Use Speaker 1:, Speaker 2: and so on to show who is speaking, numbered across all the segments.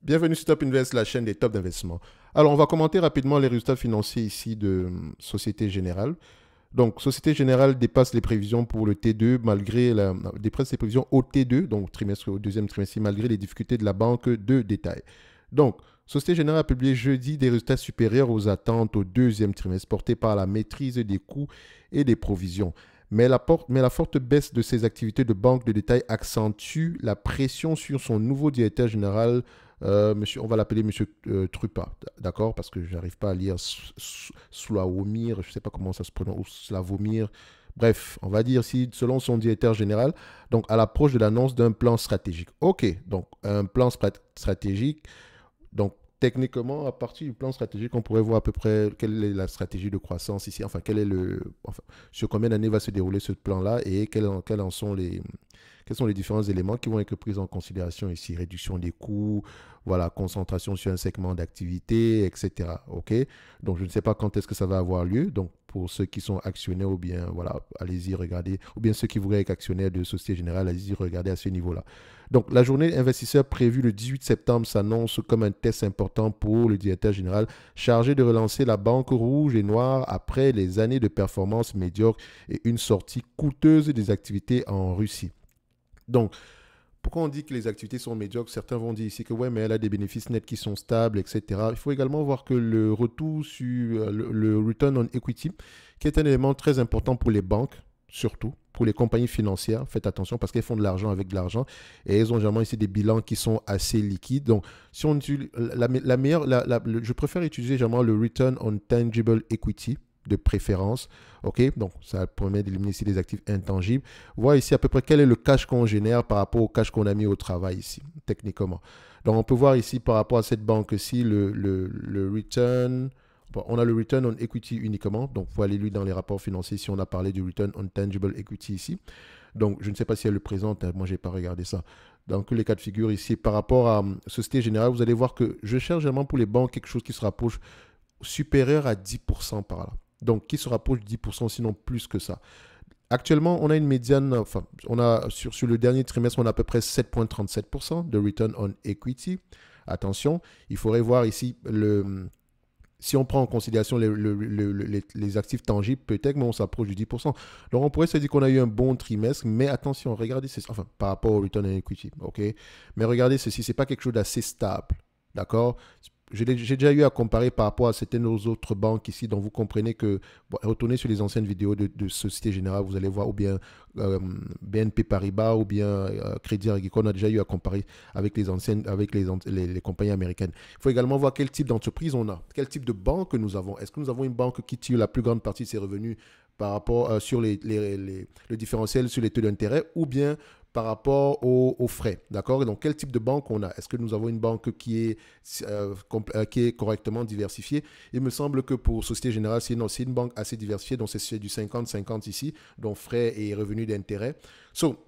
Speaker 1: Bienvenue sur Top Invest, la chaîne des tops d'investissement. Alors, on va commenter rapidement les résultats financiers ici de hum, Société Générale. Donc, Société Générale dépasse les prévisions pour le T2 malgré les prévisions au T2, donc trimestre, au deuxième trimestre, malgré les difficultés de la banque de détail. Donc, Société Générale a publié jeudi des résultats supérieurs aux attentes au deuxième trimestre portés par la maîtrise des coûts et des provisions. mais la, forte baisse de ses activités de banque de détail accentue la pression sur son nouveau directeur général euh, on va l'appeler Monsieur euh, Trupa, d'accord Parce que je n'arrive pas à lire Slavomir, je ne sais pas comment ça se prononce, Slavomir. Bref, on va dire si, selon son directeur général, donc à l'approche de l'annonce d'un plan stratégique. Ok, donc un plan stratégique, donc techniquement, à partir du plan stratégique, on pourrait voir à peu près quelle est la stratégie de croissance ici, enfin, quel est le, enfin, sur combien d'années va se dérouler ce plan-là et quels en, en, sont les, quels sont les différents éléments qui vont être pris en considération ici Réduction des coûts, voilà, concentration sur un segment d'activité, etc. OK Donc, je ne sais pas quand est-ce que ça va avoir lieu. Donc, pour ceux qui sont actionnaires ou bien, voilà, allez-y regarder. Ou bien ceux qui voudraient être actionnaires de Société Générale, allez-y regarder à ce niveau-là. Donc, la journée investisseur prévue le 18 septembre s'annonce comme un test important pour le directeur général chargé de relancer la banque rouge et noire après les années de performance médiocre et une sortie coûteuse des activités en Russie. Donc, pourquoi on dit que les activités sont médiocres Certains vont dire ici que ouais, mais elle a des bénéfices nets qui sont stables, etc. Il faut également voir que le retour sur euh, le, return on equity, qui est un élément très important pour les banques, surtout pour les compagnies financières, faites attention parce qu'elles font de l'argent avec de l'argent et elles ont généralement ici des bilans qui sont assez liquides. Donc, si on la meilleure, je préfère utiliser généralement le return on tangible equity de préférence. OK Donc, ça permet d'éliminer ici les actifs intangibles. voit ici à peu près quel est le cash qu'on génère par rapport au cash qu'on a mis au travail ici, techniquement. Donc, on peut voir ici par rapport à cette banque-ci, le, le, le, return. On a le return on equity uniquement. Donc, il faut aller lui dans les rapports financiers si on a parlé du return on tangible equity ici. Donc, je ne sais pas si elle le présente. Hein. Moi, je n'ai pas regardé ça. Dans tous les cas de figure ici, par rapport à hum, Société Générale, vous allez voir que je cherche vraiment pour les banques quelque chose qui se rapproche supérieur à 10% par là. Donc, qui se rapproche de 10%, sinon plus que ça. Actuellement, on a une médiane, enfin, on a, sur, le dernier trimestre, on a à peu près 7,37% de return on equity. Attention, il faudrait voir ici le, si on prend en considération les, actifs tangibles, peut-être, mais on s'approche du 10%. Donc, on pourrait se dire qu'on a eu un bon trimestre, mais attention, regardez ceci, enfin, par rapport au return on equity, ok? Mais regardez ceci, n'est pas quelque chose d'assez stable, d'accord? j'ai déjà eu à comparer par rapport à certaines autres banques ici, dont vous comprenez que, retournez sur les anciennes vidéos de, Société Générale, vous allez voir, ou bien euh, BNP Paribas, ou bien euh, Crédit Agricole, on a déjà eu à comparer avec les anciennes, avec les, compagnies américaines. Il faut également voir quel type d'entreprise on a, quel type de banque nous avons. Est-ce que nous avons une banque qui tire la plus grande partie de ses revenus par rapport euh, sur les, le différentiel sur les taux d'intérêt ou bien par rapport aux, frais. D'accord Donc, quel type de banque on a Est-ce que nous avons une banque qui est, euh, euh, qui est correctement diversifiée Il me semble que pour Société Générale, c'est une banque assez diversifiée, donc c'est du 50-50 ici, dont frais et revenus d'intérêt. Donc,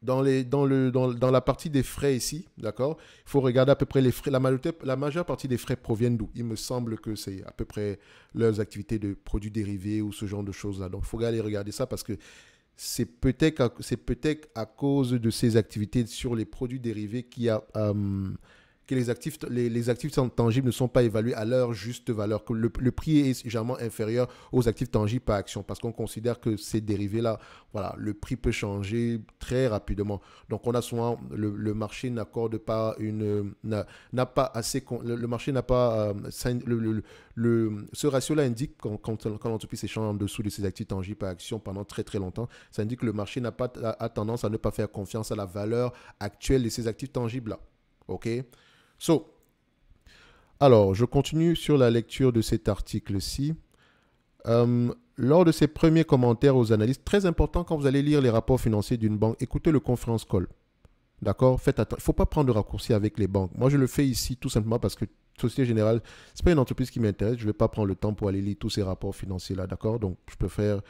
Speaker 1: dans, dans, le, dans, la partie des frais ici, d'accord Il faut regarder à peu près les frais. La, la majeure partie des frais proviennent d'où Il me semble que c'est à peu près leurs activités de produits dérivés ou ce genre de choses-là. Donc, il faut aller regarder ça parce que c'est peut-être à, peut à cause de ces activités sur les produits dérivés qui a, euh, que les actifs, les, actifs tangibles ne sont pas évalués à leur juste valeur, que le, prix est légèrement inférieur aux actifs tangibles par action, parce qu'on considère que ces dérivés-là, voilà, le prix peut changer très rapidement. Donc on a souvent, le, marché n'accorde pas une, n'a pas assez, le, marché n'a pas, euh, ce ratio-là indique quand, quand, l'entreprise échange en dessous de ses actifs tangibles par action pendant très très longtemps, ça indique que le marché n'a pas, a, tendance à ne pas faire confiance à la valeur actuelle de ces actifs tangibles-là. OK So, alors, je continue sur la lecture de cet article-ci. Euh, lors de ses premiers commentaires aux analystes, très important quand vous allez lire les rapports financiers d'une banque, écoutez le conference call. D'accord Faites attention. Il ne faut pas prendre de raccourci avec les banques. Moi, je le fais ici tout simplement parce que Société Générale, ce n'est pas une entreprise qui m'intéresse. Je ne vais pas prendre le temps pour aller lire tous ces rapports financiers-là. D'accord Donc, je peux faire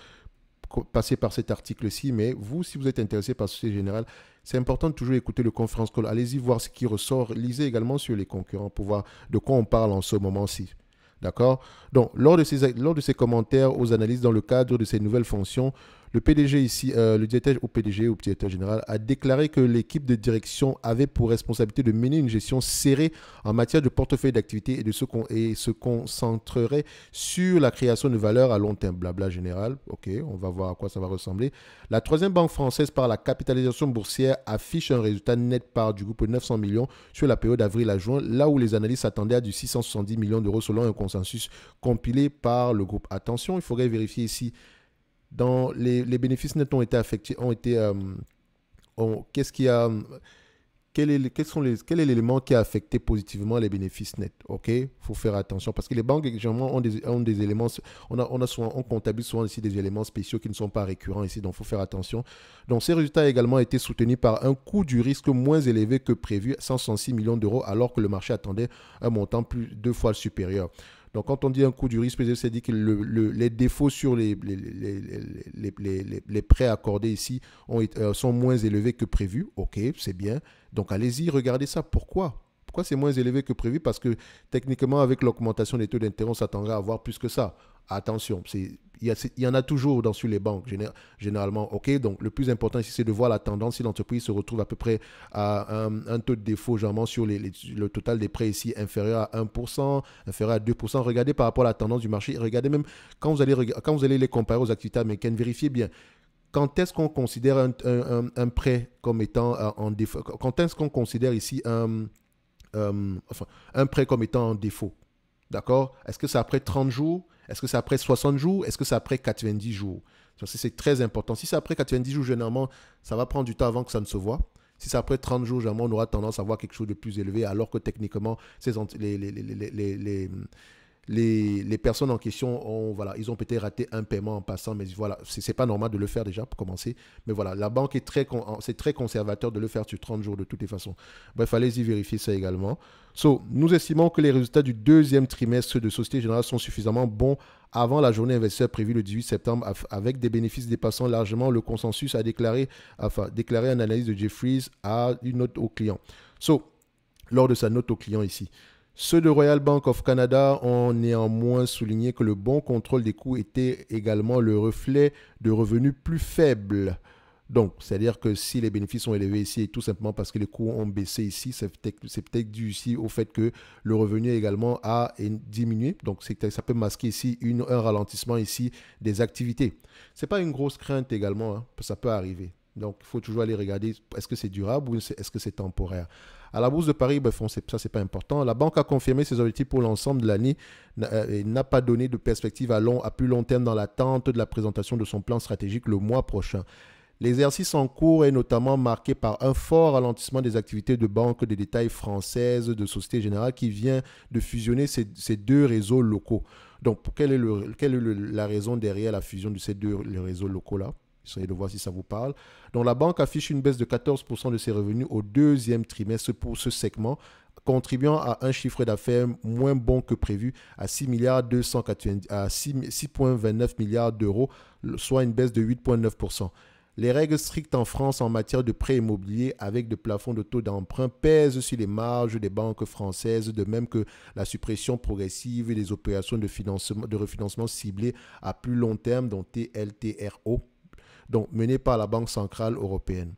Speaker 1: passer par cet article-ci, mais vous, si vous êtes intéressé par sujet général, c'est important de toujours écouter le conférence call. Allez-y voir ce qui ressort. Lisez également sur les concurrents pour voir de quoi on parle en ce moment-ci. D'accord Donc, lors de, ces, lors de ces commentaires aux analyses dans le cadre de ces nouvelles fonctions, le PDG ici, euh, le directeur au PDG, ou directeur général, a déclaré que l'équipe de direction avait pour responsabilité de mener une gestion serrée en matière de portefeuille d'activité et de ce qu'on et se concentrerait sur la création de valeur à long terme. Blabla général, ok, on va voir à quoi ça va ressembler. La troisième banque française par la capitalisation boursière affiche un résultat net par du groupe de 900 millions sur la période avril à juin, là où les analystes s'attendaient à du 670 millions d'euros selon un consensus compilé par le groupe. Attention, il faudrait vérifier ici dans les, bénéfices nets ont été affectés, ont été... Euh, qu'est-ce qui a... Quel est, quels sont les, quel est l'élément qui a affecté positivement les bénéfices nets OK Il faut faire attention parce que les banques, généralement, ont des, ont des éléments, on, a, on, a souvent, on comptabilise souvent ici des éléments spéciaux qui ne sont pas récurrents ici, donc il faut faire attention. Donc, ces résultats ont également été soutenus par un coût du risque moins élevé que prévu, 106 millions d'euros, alors que le marché attendait un montant plus deux fois supérieur. Donc quand on dit un coût du risque cest c'est dit que les défauts sur les, les, prêts accordés ici euh, sont moins élevés que prévu. Ok, c'est bien. Donc allez-y, regardez ça. Pourquoi Pourquoi c'est moins élevé que prévu Parce que techniquement, avec l'augmentation des taux d'intérêt, on s'attendrait à avoir plus que ça. Attention, il y, en a toujours dans sur les banques, généralement. ok Donc, le plus important ici, c'est de voir la tendance. Si l'entreprise se retrouve à peu près à un, taux de défaut, généralement, sur le total des prêts ici, inférieur à 1%, inférieur à 2%, regardez par rapport à la tendance du marché. Regardez même quand vous allez, quand vous allez les comparer aux activités américaines, vérifiez bien quand est-ce qu'on considère un, prêt comme étant euh, en défaut Quand est-ce qu'on considère ici un, euh, un prêt comme étant en défaut D'accord Est-ce que c'est après 30 jours est-ce que c'est après 60 jours Est-ce que c'est après 90 jours C'est très important. Si c'est après 90 jours, généralement, ça va prendre du temps avant que ça ne se voit. Si c'est après 30 jours, généralement, on aura tendance à voir quelque chose de plus élevé, alors que techniquement, les, les, les, personnes en question ont, voilà, ils ont peut-être raté un paiement en passant, mais voilà, c'est pas normal de le faire déjà pour commencer. Mais voilà, la banque est très, c'est très conservateur de le faire sur 30 jours de toutes les façons. Bref, allez-y vérifier ça également. So, nous estimons que les résultats du deuxième trimestre de Société Générale sont suffisamment bons avant la journée investisseur prévue le 18 septembre avec des bénéfices dépassant largement le consensus, a déclaré, enfin, déclaré analyse de Jeffries à une note au client. So, lors de sa note au client ici. Ceux de Royal Bank of Canada ont néanmoins souligné que le bon contrôle des coûts était également le reflet de revenus plus faibles. Donc, c'est-à-dire que si les bénéfices sont élevés ici, tout simplement parce que les coûts ont baissé ici, c'est peut-être dû ici au fait que le revenu également a diminué. Donc, ça peut masquer ici un ralentissement ici des activités. Ce n'est pas une grosse crainte également, hein. ça peut arriver. Donc, il faut toujours aller regarder, est-ce que c'est durable ou est-ce que c'est temporaire à la Bourse de Paris, ben, n'est ça, c'est pas important. La banque a confirmé ses objectifs pour l'ensemble de l'année euh, et n'a pas donné de perspective à, plus long terme dans l'attente de la présentation de son plan stratégique le mois prochain. L'exercice en cours est notamment marqué par un fort ralentissement des activités de banque, de détail françaises, de Société Générale, qui vient de fusionner ces, deux réseaux locaux. Donc, quelle est, la raison derrière la fusion de ces deux réseaux locaux-là Essayez de voir si ça vous parle. Donc la banque affiche une baisse de 14% de ses revenus au deuxième trimestre pour ce segment, contribuant à un chiffre d'affaires moins bon que prévu à 6,29 milliards, d'euros, soit une baisse de 8,9%. Les règles strictes en France en matière de prêts immobiliers avec de plafonds de taux d'emprunt pèsent sur les marges des banques françaises, de même que la suppression progressive des opérations de, financement, de refinancement ciblées à plus long terme, dont TLTRO, donc menée par la Banque centrale européenne.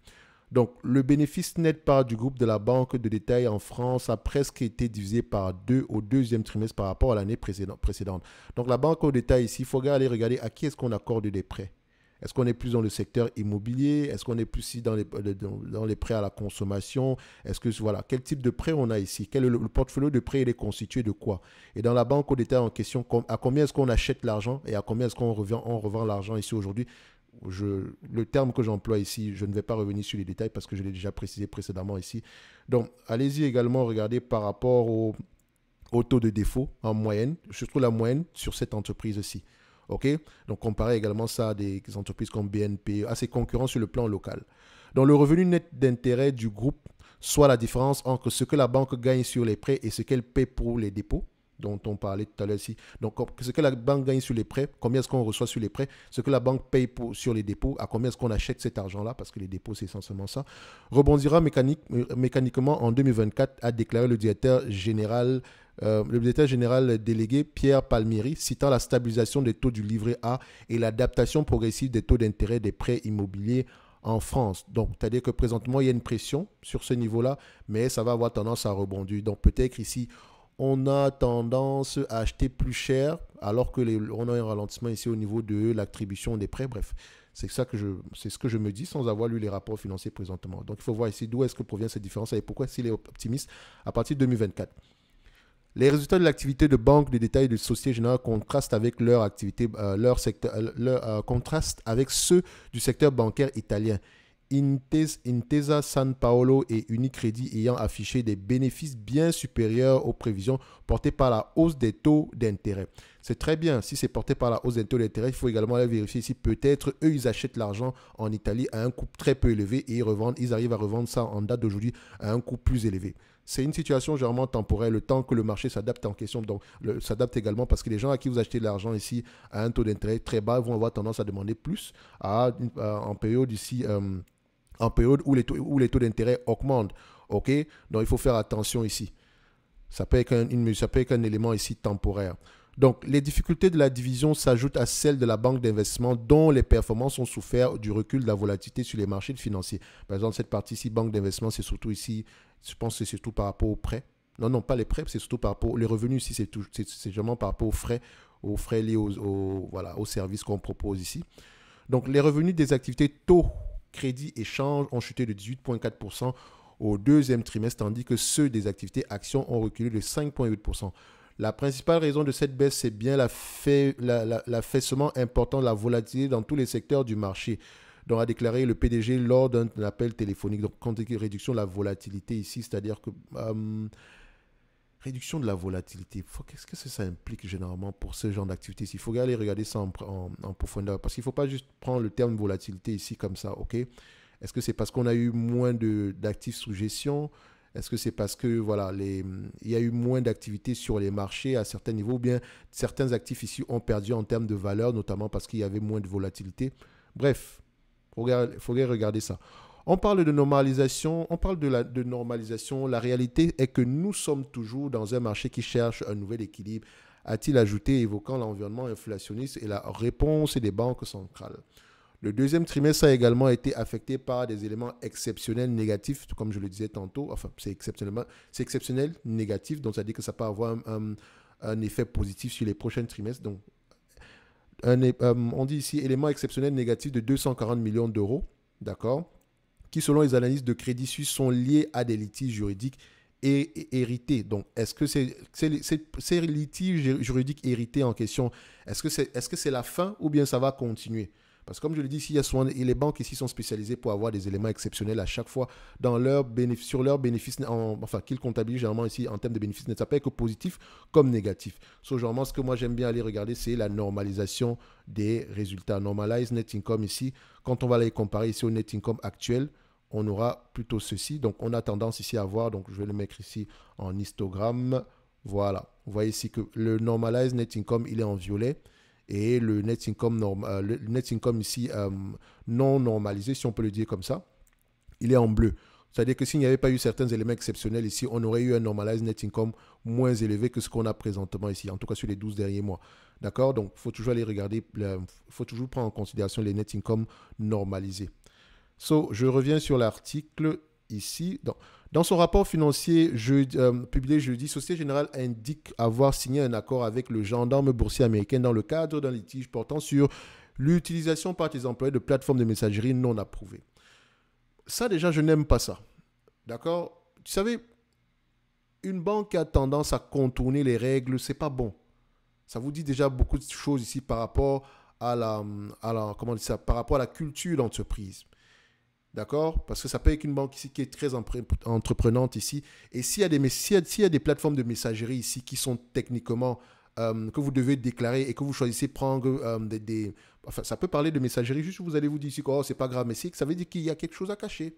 Speaker 1: Donc le bénéfice net par du groupe de la banque de détail en France a presque été divisé par deux au deuxième trimestre par rapport à l'année précédente. Donc la banque au détail ici, il faut aller regarder à qui est-ce qu'on accorde des prêts. Est-ce qu'on est plus dans le secteur immobilier Est-ce qu'on est plus dans les, euh, dans les prêts à la consommation Est-ce que, voilà, quel type de prêt on a ici Quel le, portefeuille de prêts, Il est constitué de quoi Et dans la banque au détail en question, à combien est-ce qu'on achète l'argent et à combien est-ce qu'on revient on revend l'argent ici aujourd'hui je, le terme que j'emploie ici, je ne vais pas revenir sur les détails parce que je l'ai déjà précisé précédemment ici. Donc, allez-y également regarder par rapport au, taux de défaut en moyenne, Je trouve la moyenne sur cette entreprise aussi. OK Donc, comparez également ça à des entreprises comme BNP, à ses concurrents sur le plan local. Donc, le revenu net d'intérêt du groupe, soit la différence entre ce que la banque gagne sur les prêts et ce qu'elle paie pour les dépôts dont on parlait tout à l'heure ici. Donc, ce que la banque gagne sur les prêts, combien est-ce qu'on reçoit sur les prêts, ce que la banque paye sur les dépôts, à combien est-ce qu'on achète cet argent-là, parce que les dépôts, c'est essentiellement ça, rebondira euh, mécaniquement en 2024, a déclaré le directeur général. Euh, le directeur général délégué Pierre Palmieri, citant la stabilisation des taux du livret A et l'adaptation progressive des taux d'intérêt des prêts immobiliers en France. Donc, c'est-à-dire que présentement, il y a une pression sur ce niveau-là, mais ça va avoir tendance à rebondir. Donc, peut-être ici, on a tendance à acheter plus cher alors que on a un ralentissement ici au niveau de l'attribution des prêts. Bref, c'est ça que je, c'est ce que je me dis sans avoir lu les rapports financiers présentement. Donc il faut voir ici d'où est-ce que provient cette différence et pourquoi s'il est optimiste à partir de 2024. Les résultats de l'activité de banque de détail de Société Générale contrastent avec leur activité, euh, leur secteur, euh, euh, avec ceux du secteur bancaire italien. Intesa, San Paolo et Unicredit ayant affiché des bénéfices bien supérieurs aux prévisions portées par la hausse des taux d'intérêt. C'est très bien, si c'est porté par la hausse des taux d'intérêt, il faut également aller vérifier si peut-être eux, ils achètent l'argent en Italie à un coût très peu élevé et ils, revendent, ils arrivent à revendre ça en date d'aujourd'hui à un coût plus élevé. C'est une situation généralement temporaire, le temps que le marché s'adapte en question, donc s'adapte également parce que les gens à qui vous achetez de l'argent ici à un taux d'intérêt très bas vont avoir tendance à demander plus à, en période ici. Euh, en période où les taux, taux d'intérêt augmentent. OK Donc, il faut faire attention ici. Ça peut être un, élément ici temporaire. Donc, les difficultés de la division s'ajoutent à celles de la banque d'investissement dont les performances ont souffert du recul de la volatilité sur les marchés financiers. Par exemple, cette partie-ci, banque d'investissement, c'est surtout ici, je pense que c'est surtout par rapport aux prêts. Non, non, pas les prêts, c'est surtout par rapport, les revenus ici, c'est vraiment par rapport aux frais, aux frais liés aux, voilà, aux services qu'on propose ici. Donc, les revenus des activités taux crédits et ont chuté de 18,4% au deuxième trimestre, tandis que ceux des activités actions ont reculé de 5,8%. La principale raison de cette baisse, c'est bien l'affaissement important de la volatilité dans tous les secteurs du marché, dont a déclaré le PDG lors d'un appel téléphonique. Donc, quand il y réduction de la volatilité ici, c'est-à-dire que... Hum, réduction de la volatilité. Qu'est-ce que ça implique généralement pour ce genre d'activité Il faut aller regarder ça en, en, profondeur parce qu'il ne faut pas juste prendre le terme volatilité ici comme ça, ok Est-ce que c'est parce qu'on a eu moins d'actifs sous gestion Est-ce que c'est parce que voilà, les, il y a eu moins d'activités sur les marchés à certains niveaux ou bien certains actifs ici ont perdu en termes de valeur, notamment parce qu'il y avait moins de volatilité Bref, il faut, faut regarder ça. On parle de normalisation, on parle de, la, normalisation. La réalité est que nous sommes toujours dans un marché qui cherche un nouvel équilibre, a-t-il ajouté, évoquant l'environnement inflationniste et la réponse des banques centrales. Le deuxième trimestre a également été affecté par des éléments exceptionnels négatifs, comme je le disais tantôt. Enfin, c'est exceptionnellement, c'est exceptionnel négatif, donc ça dit que ça peut avoir un, effet positif sur les prochains trimestres. Donc, euh, on dit ici éléments exceptionnels négatifs de 240 millions d'euros, d'accord qui, selon les analyses de Crédit Suisse, sont liées à des litiges juridiques et hérités. Donc, est-ce que c'est, ces litiges juridiques hérités en question, est-ce que c'est la fin ou bien ça va continuer parce que comme je l'ai dit s'il y a Swan et les banques ici sont spécialisées pour avoir des éléments exceptionnels à chaque fois dans leur bénéfice, sur leurs bénéfices, enfin qu'ils comptabilisent généralement ici en termes de bénéfices net, ça peut être positif comme négatif. So, généralement, ce que moi j'aime bien aller regarder, c'est la normalisation des résultats. Normalize net income ici, quand on va les comparer ici au net income actuel, on aura plutôt ceci. Donc on a tendance ici à voir, donc je vais le mettre ici en histogramme. Voilà, vous voyez ici que le normalized net income, il est en violet et le net income, euh, le net ici euh, non normalisé, si on peut le dire comme ça, il est en bleu. C'est-à-dire que s'il n'y avait pas eu certains éléments exceptionnels ici, on aurait eu un normalized net income moins élevé que ce qu'on a présentement ici, en tout cas sur les 12 derniers mois. D'accord Donc, il faut toujours aller regarder, il faut toujours prendre en considération les net income normalisés. So, je reviens sur l'article ici. Dans, dans son rapport financier euh, publié jeudi, Société Générale indique avoir signé un accord avec le gendarme boursier américain dans le cadre d'un litige portant sur l'utilisation par tes employés de plateformes de messagerie non approuvées. Ça déjà, je n'aime pas ça. D'accord Tu savez, une banque qui a tendance à contourner les règles, c'est pas bon. Ça vous dit déjà beaucoup de choses ici par rapport à la, alors comment ça, par rapport à la culture d'entreprise. D'accord Parce que ça peut être une banque ici qui est très entreprenante ici. Et s'il y, a des, s'il des plateformes de messagerie ici qui sont techniquement euh, que vous devez déclarer et que vous choisissez prendre euh, des, Enfin, ça peut parler de messagerie, juste vous allez vous dire ici, oh, c'est pas grave, mais c'est ça veut dire qu'il y a quelque chose à cacher.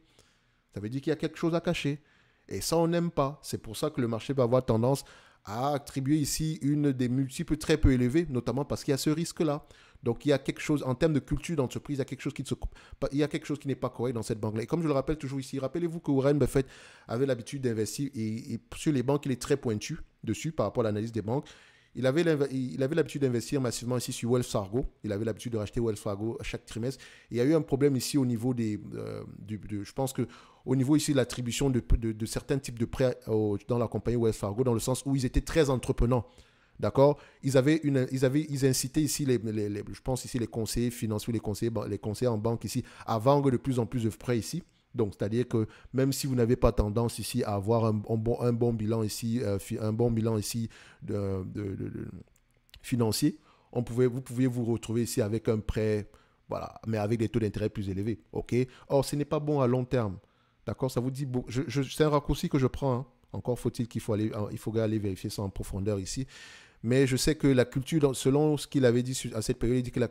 Speaker 1: Ça veut dire qu'il y a quelque chose à cacher. Et ça, on n'aime pas. C'est pour ça que le marché va avoir tendance à attribuer ici une des multiples très peu élevées, notamment parce qu'il y a ce risque-là. Donc il y a quelque chose en termes de culture d'entreprise, il y a quelque chose qui se, il y a quelque chose qui n'est pas correct dans cette banque-là. Et comme je le rappelle toujours ici, rappelez-vous que Warren Buffett avait l'habitude d'investir et, sur les banques, il est très pointu dessus par rapport à l'analyse des banques. Il avait l'habitude d'investir massivement ici sur Wells Fargo. Il avait l'habitude de racheter Wells Fargo chaque trimestre. il y a eu un problème ici au niveau des. Euh, de, je pense que au niveau ici l'attribution de, certains types de prêts dans la compagnie Wells Fargo, dans le sens où ils étaient très entreprenants. D'accord ils avaient, ils ils incitaient ici, les, je pense ici, les conseillers financiers, les conseillers, les conseillers en banque ici, à vendre de plus en plus de prêts ici. Donc, c'est-à-dire que même si vous n'avez pas tendance ici à avoir un, bon, un bon, bilan ici, euh, un bon bilan ici financier, on pouvait, vous pouvez vous retrouver ici avec un prêt, voilà, mais avec des taux d'intérêt plus élevés. OK Or, ce n'est pas bon à long terme. D'accord Ça vous dit, c'est un raccourci que je prends. Hein. Encore faut-il qu'il faut aller, il faut aller vérifier ça en profondeur ici. Mais je sais que la culture, selon ce qu'il avait dit à cette période, il dit que la,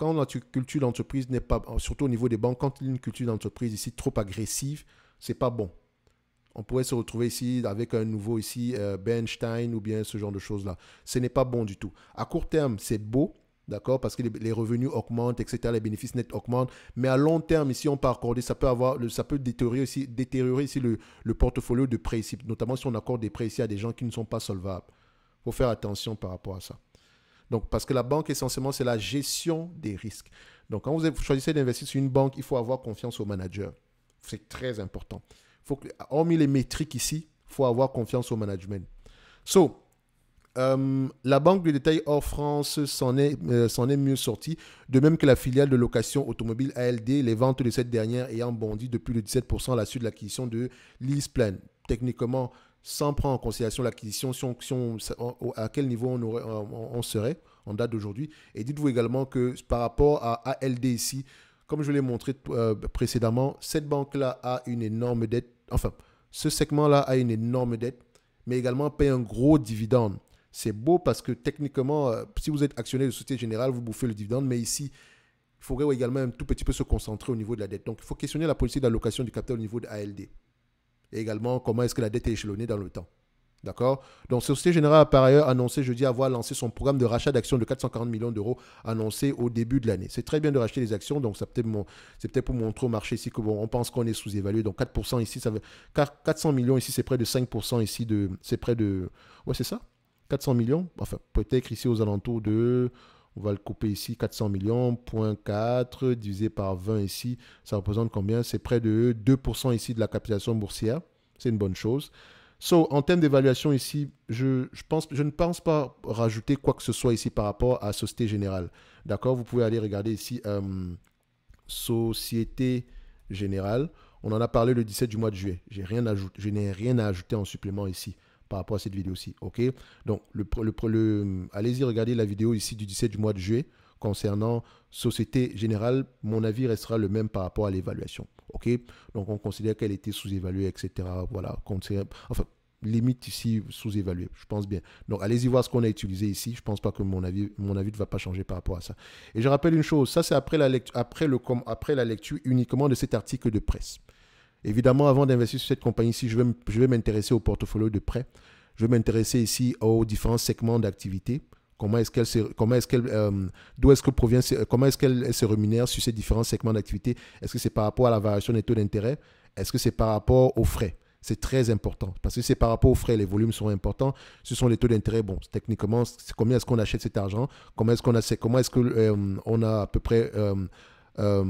Speaker 1: quand notre culture d'entreprise n'est pas, euh, surtout au niveau des banques, quand il y a une culture d'entreprise ici trop agressive, c'est pas bon. On pourrait se retrouver ici avec un nouveau ici euh, Bernstein ou bien ce genre de choses-là. Ce n'est pas bon du tout. À court terme, c'est beau, d'accord, parce que les, revenus augmentent, etc., les bénéfices nets augmentent. Mais à long terme, ici, on peut accorder, ça peut avoir, ça peut détériorer aussi, ici le, le portfolio de prêts ici, notamment si on accorde des prêts ici à des gens qui ne sont pas solvables. Il faut faire attention par rapport à ça. Donc, parce que la banque, essentiellement, c'est la gestion des risques. Donc, quand vous choisissez d'investir sur une banque, il faut avoir confiance au manager. C'est très important. Faut que, hormis les métriques ici, il faut avoir confiance au management. So, euh, la banque de détail hors France s'en est, euh, est, mieux sortie, de même que la filiale de location automobile ALD, les ventes de cette dernière ayant bondi de plus de 17% à la suite de l'acquisition de LeasePlan. Techniquement, sans prendre en considération l'acquisition, à quel niveau on, serait en date d'aujourd'hui. Et dites-vous également que par rapport à ALD ici, comme je l'ai montré euh, précédemment, cette banque-là a une énorme dette. Enfin, ce segment-là a une énorme dette, mais également paye un gros dividende. C'est beau parce que techniquement, euh, si vous êtes actionnaire de Société Générale, vous bouffez le dividende, mais ici, il faudrait également un tout petit peu se concentrer au niveau de la dette. Donc, il faut questionner la politique d'allocation du capital au niveau de ALD et également comment est-ce que la dette est échelonnée dans le temps. D'accord Donc, Société Générale a par ailleurs annoncé jeudi avoir lancé son programme de rachat d'actions de 440 millions d'euros annoncé au début de l'année. C'est très bien de racheter des actions, donc c'est peut-être pour montrer au marché ici que bon, on pense qu'on est sous-évalué. Donc, 4% ici, ça veut, 400 millions ici, c'est près de 5% ici, de, c'est près de. Ouais, c'est ça 400 millions Enfin, peut-être ici aux alentours de. On va le couper ici, 400 millions, 0.4 divisé par 20 ici, ça représente combien C'est près de 2% ici de la capitalisation boursière c'est une bonne chose. So, en termes d'évaluation ici, je, pense, je ne pense pas rajouter quoi que ce soit ici par rapport à Société Générale. D'accord Vous pouvez aller regarder ici euh, Société Générale. On en a parlé le 17 du mois de juillet. J'ai rien je n'ai rien à ajouter en supplément ici par rapport à cette vidéo-ci. OK Donc, le, le, allez-y regarder la vidéo ici du 17 du mois de juillet concernant Société Générale, mon avis restera le même par rapport à l'évaluation. OK Donc, on considère qu'elle était sous-évaluée, etc. Voilà. Enfin, limite ici sous-évaluée, je pense bien. Donc, allez-y voir ce qu'on a utilisé ici. Je pense pas que mon avis, mon avis ne va pas changer par rapport à ça. Et je rappelle une chose, ça c'est après la lecture, après le après la lecture uniquement de cet article de presse. Évidemment, avant d'investir sur cette compagnie ici, je vais, je vais m'intéresser au portefeuille de prêt. Je vais m'intéresser ici aux différents segments d'activité. Comment est-ce qu'elle se, comment est qu'elle, euh, est-ce que provient, comment est-ce qu'elle se rémunère sur ces différents segments d'activité Est-ce que c'est par rapport à la variation des taux d'intérêt Est-ce que c'est par rapport aux frais c'est très important parce que c'est par rapport aux frais, les volumes sont importants. Ce sont les taux d'intérêt. Bon, techniquement, combien est-ce qu'on achète cet argent Comment est-ce qu'on a, comment est-ce que euh, on a à peu près, euh,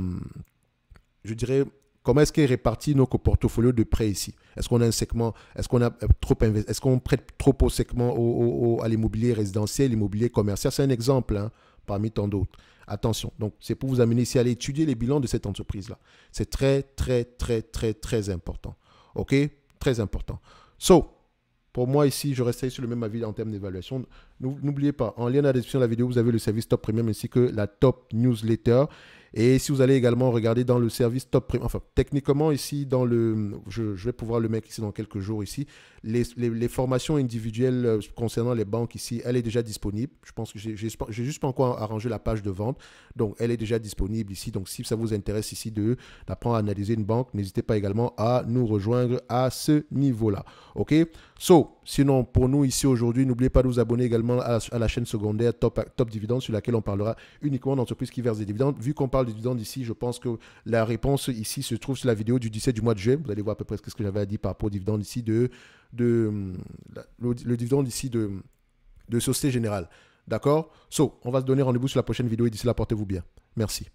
Speaker 1: je dirais, Comment est-ce qu'est réparti notre portfolio de prêts ici Est-ce qu'on a un segment Est-ce qu'on a euh, trop Est-ce qu'on prête trop au segment à l'immobilier résidentiel, l'immobilier commercial C'est un exemple hein, parmi tant d'autres. Attention. Donc, c'est pour vous amener ici à aller étudier les bilans de cette entreprise-là. C'est très, très, très, très, très important. OK Très important. So, pour moi, ici, je resterai sur le même avis en termes d'évaluation. N'oubliez pas, en lien à la description de la vidéo, vous avez le service Top Premium ainsi que la Top Newsletter. Et si vous allez également regarder dans le service Top enfin techniquement ici, dans le, je, vais pouvoir le mettre ici dans quelques jours ici, les, les, formations individuelles euh, concernant les banques ici, elle est déjà disponible. Je pense que j'ai juste pas encore arrangé la page de vente, donc elle est déjà disponible ici. Donc si ça vous intéresse ici de d'apprendre à analyser une banque, n'hésitez pas également à nous rejoindre à ce niveau-là. Ok, so Sinon, pour nous ici aujourd'hui, n'oubliez pas de vous abonner également à la, chaîne secondaire Top, Top Dividende, sur laquelle on parlera uniquement d'entreprises qui versent des dividendes. Vu qu'on parle de dividendes ici, je pense que la réponse ici se trouve sur la vidéo du 17 du mois de juin. Vous allez voir à peu près ce que j'avais à dit par rapport aux dividendes ici de, de hum, le, dividende ici de, de Société Générale. D'accord So, on va se donner rendez-vous sur la prochaine vidéo et d'ici là, portez-vous bien. Merci.